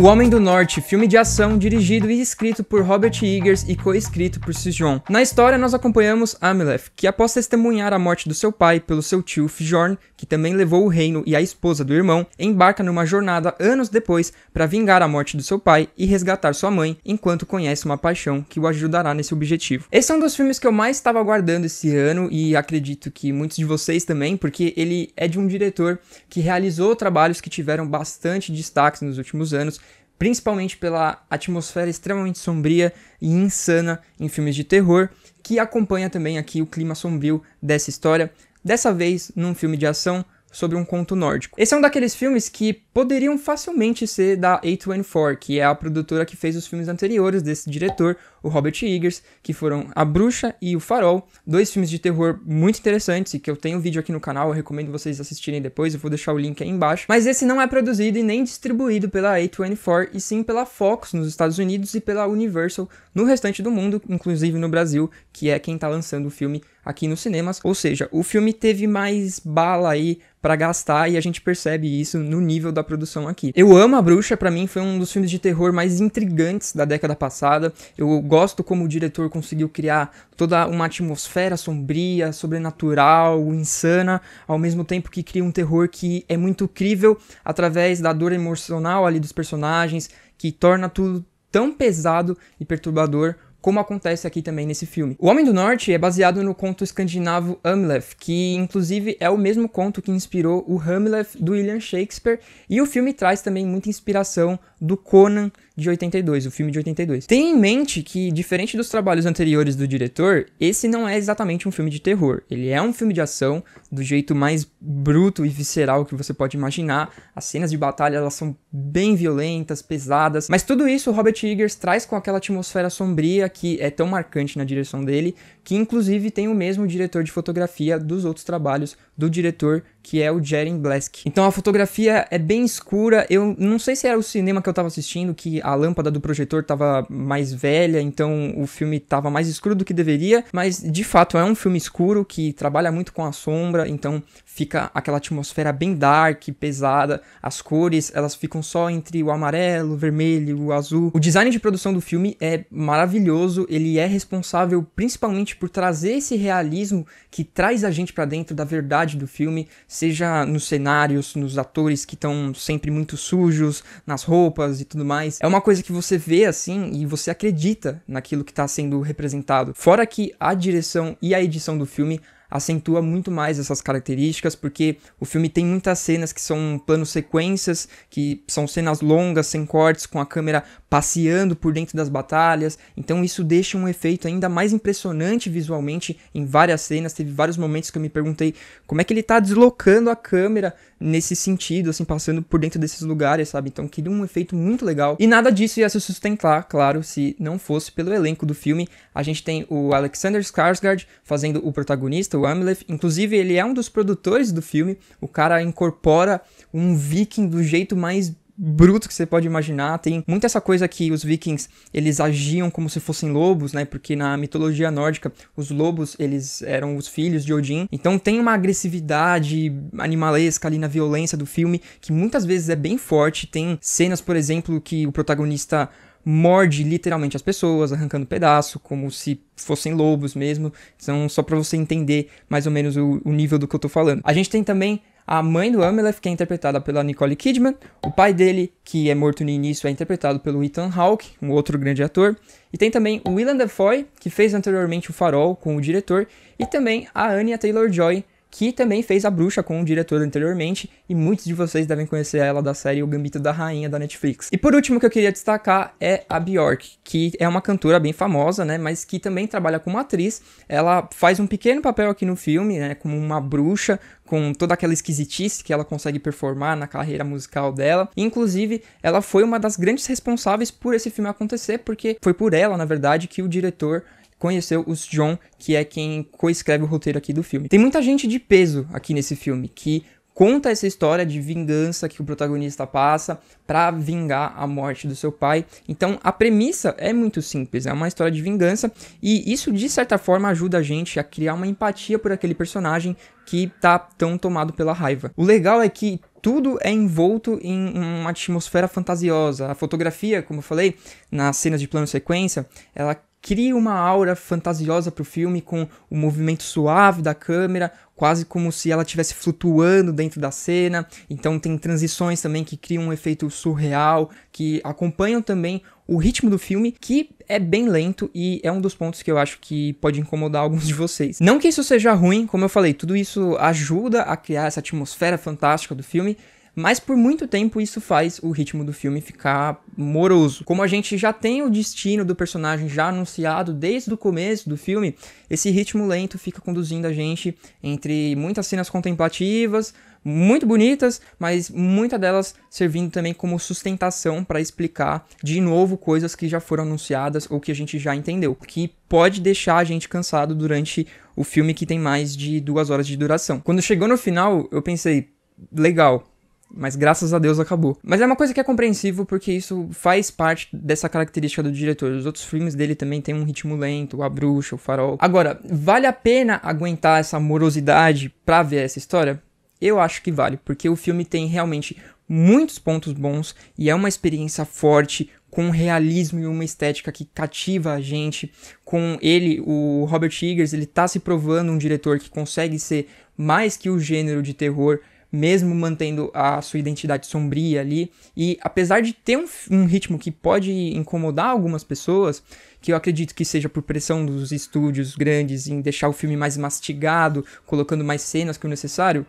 O Homem do Norte, filme de ação dirigido e escrito por Robert Eggers e coescrito por Sisjon. Na história, nós acompanhamos Amleth, que após testemunhar a morte do seu pai pelo seu tio Fjorn, que também levou o reino e a esposa do irmão, embarca numa jornada anos depois para vingar a morte do seu pai e resgatar sua mãe, enquanto conhece uma paixão que o ajudará nesse objetivo. Esse é um dos filmes que eu mais estava aguardando esse ano e acredito que muitos de vocês também, porque ele é de um diretor que realizou trabalhos que tiveram bastante destaque nos últimos anos principalmente pela atmosfera extremamente sombria e insana em filmes de terror, que acompanha também aqui o clima sombrio dessa história, dessa vez num filme de ação sobre um conto nórdico. Esse é um daqueles filmes que poderiam facilmente ser da A24, que é a produtora que fez os filmes anteriores desse diretor, o Robert Eggers, que foram A Bruxa e O Farol, dois filmes de terror muito interessantes e que eu tenho um vídeo aqui no canal, eu recomendo vocês assistirem depois, eu vou deixar o link aí embaixo. Mas esse não é produzido e nem distribuído pela A24 e sim pela Fox nos Estados Unidos e pela Universal no restante do mundo, inclusive no Brasil, que é quem está lançando o filme aqui nos cinemas. Ou seja, o filme teve mais bala aí para gastar e a gente percebe isso no nível da produção aqui. Eu amo A Bruxa, para mim foi um dos filmes de terror mais intrigantes da década passada. Eu gosto como o diretor conseguiu criar toda uma atmosfera sombria, sobrenatural, insana, ao mesmo tempo que cria um terror que é muito crível através da dor emocional ali dos personagens, que torna tudo tão pesado e perturbador como acontece aqui também nesse filme. O Homem do Norte é baseado no conto escandinavo Amleth, que inclusive é o mesmo conto que inspirou o Hamlet do William Shakespeare, e o filme traz também muita inspiração do Conan de 82, o filme de 82. Tenha em mente que, diferente dos trabalhos anteriores do diretor, esse não é exatamente um filme de terror. Ele é um filme de ação do jeito mais bruto e visceral que você pode imaginar. As cenas de batalha elas são bem violentas, pesadas, mas tudo isso o Robert Eggers traz com aquela atmosfera sombria que é tão marcante na direção dele, que inclusive tem o mesmo diretor de fotografia dos outros trabalhos, do diretor, que é o Jerry Blask. Então a fotografia é bem escura. Eu não sei se era o cinema que eu tava assistindo, que a lâmpada do projetor tava mais velha, então o filme tava mais escuro do que deveria, mas de fato é um filme escuro que trabalha muito com a sombra, então fica aquela atmosfera bem dark, pesada. As cores, elas ficam só entre o amarelo, o vermelho, o azul. O design de produção do filme é maravilhoso, ele é responsável principalmente por trazer esse realismo que traz a gente para dentro da verdade qualidade do filme, seja nos cenários, nos atores que estão sempre muito sujos, nas roupas e tudo mais. É uma coisa que você vê assim e você acredita naquilo que está sendo representado. Fora que a direção e a edição do filme acentua muito mais essas características, porque o filme tem muitas cenas que são plano sequências, que são cenas longas, sem cortes, com a câmera passeando por dentro das batalhas. Então isso deixa um efeito ainda mais impressionante visualmente em várias cenas. Teve vários momentos que eu me perguntei como é que ele está deslocando a câmera nesse sentido, assim, passando por dentro desses lugares, sabe? Então cria um efeito muito legal. E nada disso ia se sustentar, claro, se não fosse pelo elenco do filme. A gente tem o Alexander Skarsgård fazendo o protagonista, o Amleth. Inclusive, ele é um dos produtores do filme. O cara incorpora um viking do jeito mais bruto que você pode imaginar. Tem muita essa coisa que os vikings, eles agiam como se fossem lobos, né? Porque na mitologia nórdica, os lobos, eles eram os filhos de Odin. Então tem uma agressividade animalesca ali na violência do filme, que muitas vezes é bem forte. Tem cenas, por exemplo, que o protagonista morde literalmente as pessoas, arrancando pedaço, como se fossem lobos mesmo. Então, só para você entender mais ou menos o, o nível do que eu tô falando. A gente tem também a mãe do Ameleth, que é interpretada pela Nicole Kidman. O pai dele, que é morto no início, é interpretado pelo Ethan Hawke, um outro grande ator. E tem também o Willem Dafoe, que fez anteriormente O Farol com o diretor. E também a Anya Taylor-Joy, que também fez A Bruxa com o diretor anteriormente, e muitos de vocês devem conhecer ela da série O Gambito da Rainha da Netflix. E por último que eu queria destacar é a Bjork, que é uma cantora bem famosa, né, mas que também trabalha como atriz. Ela faz um pequeno papel aqui no filme, né, como uma bruxa, com toda aquela esquisitice que ela consegue performar na carreira musical dela. Inclusive, ela foi uma das grandes responsáveis por esse filme acontecer, porque foi por ela, na verdade, que o diretor conheceu o John, que é quem coescreve o roteiro aqui do filme. Tem muita gente de peso aqui nesse filme que conta essa história de vingança que o protagonista passa para vingar a morte do seu pai. Então, a premissa é muito simples, é uma história de vingança e isso de certa forma ajuda a gente a criar uma empatia por aquele personagem que tá tão tomado pela raiva. O legal é que tudo é envolto em uma atmosfera fantasiosa. A fotografia, como eu falei, nas cenas de plano sequência, ela cria uma aura fantasiosa para o filme com o movimento suave da câmera, quase como se ela estivesse flutuando dentro da cena. Então tem transições também que criam um efeito surreal, que acompanham também o ritmo do filme, que é bem lento e é um dos pontos que eu acho que pode incomodar alguns de vocês. Não que isso seja ruim, como eu falei, tudo isso ajuda a criar essa atmosfera fantástica do filme, mas por muito tempo isso faz o ritmo do filme ficar moroso. Como a gente já tem o destino do personagem já anunciado desde o começo do filme, esse ritmo lento fica conduzindo a gente entre muitas cenas contemplativas, muito bonitas, mas muitas delas servindo também como sustentação para explicar de novo coisas que já foram anunciadas ou que a gente já entendeu, que pode deixar a gente cansado durante o filme que tem mais de duas horas de duração. Quando chegou no final, eu pensei, legal, mas graças a Deus acabou. Mas é uma coisa que é compreensível porque isso faz parte dessa característica do diretor. Os outros filmes dele também têm um ritmo lento, A Bruxa, O Farol. Agora, vale a pena aguentar essa morosidade pra ver essa história? Eu acho que vale, porque o filme tem realmente muitos pontos bons e é uma experiência forte, com um realismo e uma estética que cativa a gente. Com ele, o Robert Eggers, ele tá se provando um diretor que consegue ser mais que o gênero de terror mesmo mantendo a sua identidade sombria ali. E apesar de ter um, um ritmo que pode incomodar algumas pessoas, que eu acredito que seja por pressão dos estúdios grandes em deixar o filme mais mastigado, colocando mais cenas que o necessário,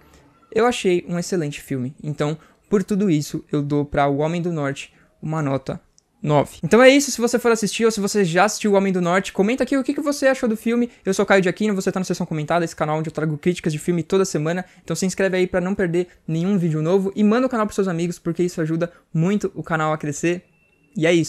eu achei um excelente filme. Então, por tudo isso, eu dou para O Homem do Norte uma nota 9. Então é isso, se você for assistir ou se você já assistiu O Homem do Norte, comenta aqui o que, que você achou do filme. Eu sou Caio de Aquino, você tá na seção comentada, esse canal onde eu trago críticas de filme toda semana. Então se inscreve aí para não perder nenhum vídeo novo e manda o canal pros seus amigos, porque isso ajuda muito o canal a crescer. E é isso.